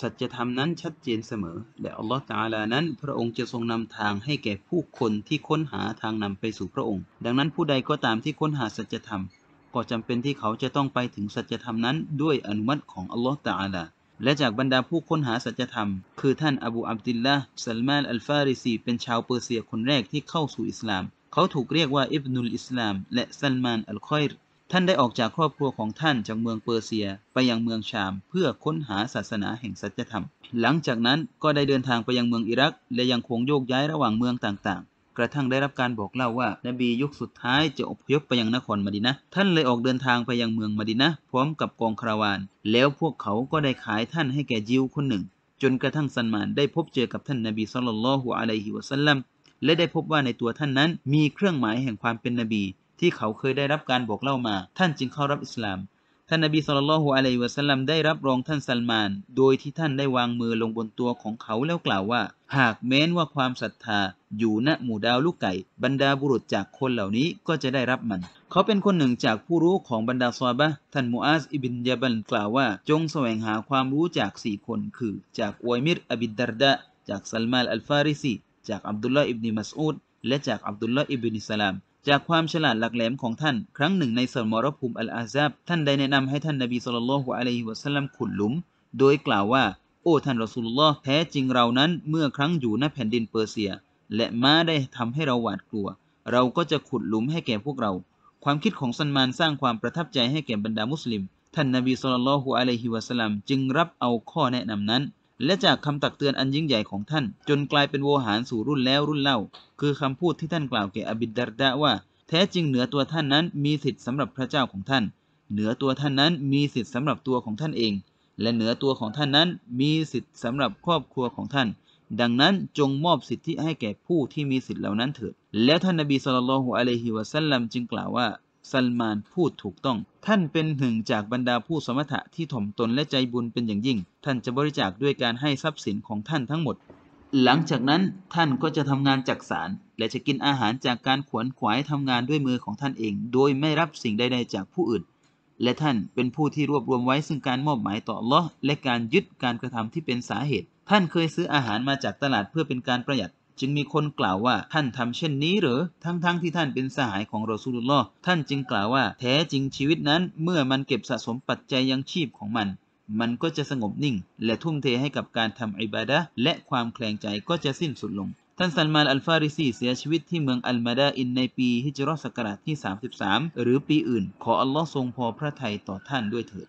สัจธรรมนั้นชัดเจนเสมอ และอัลลอฮฺตาลานั้นพระองค์จะทรงนำทางให้แก่ผู้คนที่ค้นหาทางนำไปสู่พระองค์ ดังนั้นผู้ใดก็ตามที่ค้นหาสัจธรรมก็จำเป็นที่เขาจะต้องไปถึงสัจธรรมนั้นด้วยอนุมัติของอัลลอฮฺตาลา และจากบรรดาผู้ค้นหาสัจธรรมคือท่านอบูอับดิลละสัลมานอัลฟาริซี เป็นชาวเปอร์เซียคนแรกที่เข้าสู่อิสลาม เขาถูกเรียกว่าอิบนุลอิสลาม และซัลมานอัลคอยร์ท่านได้ออกจากครอบครัวของท่านจากเมืองเปอร์เซียไปยังเมืองชามเพื่อค้นหาศาสนาแห่งสัจธรรม หลังจากนั้นก็ได้เดินทางไปยังเมืองอิรักและยังคงโยกย้ายระหว่างเมืองต่างๆ กระทั่งได้รับการบอกเล่าว่านบียุคสุดท้ายจะอพยพไปยังนครมดินะท่านเลยออกเดินทางไปยังเมืองมดินะพร้อมกับกองคาราวานแล้วพวกเขาก็ได้ขายท่านให้แก่ยิวคนหนึ่ง จนกระทั่งซันมานได้พบเจอกับท่านนบีสุลต่านละฮอะลัยฮิวะสัลลัมและได้พบว่าในตัวท่านนั้นมีเครื่องหมายแห่งความเป็นนบีที่เขาเคยได้รับการบอกเล่ามา ท่านจึงเข้ารับอิสลาม ท่านนบีสุลต่านละฮุอะลัยวะสัลลัมได้รับรองท่านซัลมาน โดยที่ท่านได้วางมือลงบนตัวของเขาแล้วกล่าวว่า หากแม้นว่าความศรัทธา อยู่ณหมู่ดาวลูกไก่ บรรดาบุรุษจากคนเหล่านี้ก็จะได้รับมัน เขาเป็นคนหนึ่งจากผู้รู้ของบรรดาซอบะ ท่านมูอาซอิบินยาบันกล่าวว่า จงแสวงหาความรู้จากสี่คน คือจากอวยมิรอบิดดารดะจากซัลมาลอัลฟาริซี จากอับดุลลาห์อิบนีมัสอูด และจากอับดุลลาห์อิบนีสลามจากความฉลาดหลักแหลมของท่านครั้งหนึ่งในสวนมรภูมิอัลอาซับท่านได้แนะนำให้ท่านนบีสุลต่านอะลัยฮิวะสัลลัมขุดหลุม โดยกล่าวว่าโอ้ท่านรอสูลุลลอแท้จริงเรานั้นเมื่อครั้งอยู่ณแผ่นดินเปอร์เซีย และม้าได้ทำให้เราหวาดกลัว เราก็จะขุดหลุมให้แก่พวกเรา ความคิดของซันมานสร้างความประทับใจให้แก่บรรดามุสลิม ท่านนบีสุลต่านอะลัยฮิวะสัลลัมจึงรับเอาข้อแนะนำนั้นและจากคำตักเตือนอันยิ่งใหญ่ของท่านจนกลายเป็นโวหารสู่รุ่นแล้วรุ่นเล่า คือคำพูดที่ท่านกล่าวแก่อบิดดารดะว่าแท้จริงเหนือตัวท่านนั้นมีสิทธิ์สำหรับพระเจ้าของท่าน เหนือตัวท่านนั้นมีสิทธิ์สำหรับตัวของท่านเอง และเหนือตัวของท่านนั้นมีสิทธิ์สำหรับครอบครัวของท่าน ดังนั้นจงมอบสิทธิให้แก่ผู้ที่มีสิทธิ์เหล่านั้นเถิดแล้วท่านนบีสุลต่านละฮ์อะลัยฮิวะสัลลัมจึงกล่าวว่าซัลมานพูดถูกต้อง ท่านเป็นหนึ่งจากบรรดาผู้สมถะที่ถ่อมตนและใจบุญเป็นอย่างยิ่ง ท่านจะบริจาคด้วยการให้ทรัพย์สินของท่านทั้งหมด หลังจากนั้นท่านก็จะทำงานจักสารและจะกินอาหารจากการขวนขวายทำงานด้วยมือของท่านเอง โดยไม่รับสิ่งใดๆจากผู้อื่น และท่านเป็นผู้ที่รวบรวมไว้ซึ่งการมอบหมายต่อละและการยึดการกระทำที่เป็นสาเหตุ ท่านเคยซื้ออาหารมาจากตลาดเพื่อเป็นการประหยัดจึงมีคนกล่าวว่า ท่านทำเช่นนี้หรือทั้งๆทที่ท่านเป็นสหายของรอซูลุลลอฮ์ท่านจึงกล่าวว่าแท้จริงชีวิตนั้นเมื่อมันเก็บสะสมปัจจัยยังชีพของมัน มันก็จะสงบนิ่ง และทุ่มเทให้กับการทำอิบาดะและความแคลงใจก็จะสิ้นสุดลง ท่านซัลมานอัลฟาริซีเสียชีวิตที่เมืองอัลมาดาอินในปีฮิจรัสศักราชที่ 33 หรือปีอื่น ขออัลลอฮ์ทรงพอพระทัยต่อท่านด้วยเถิด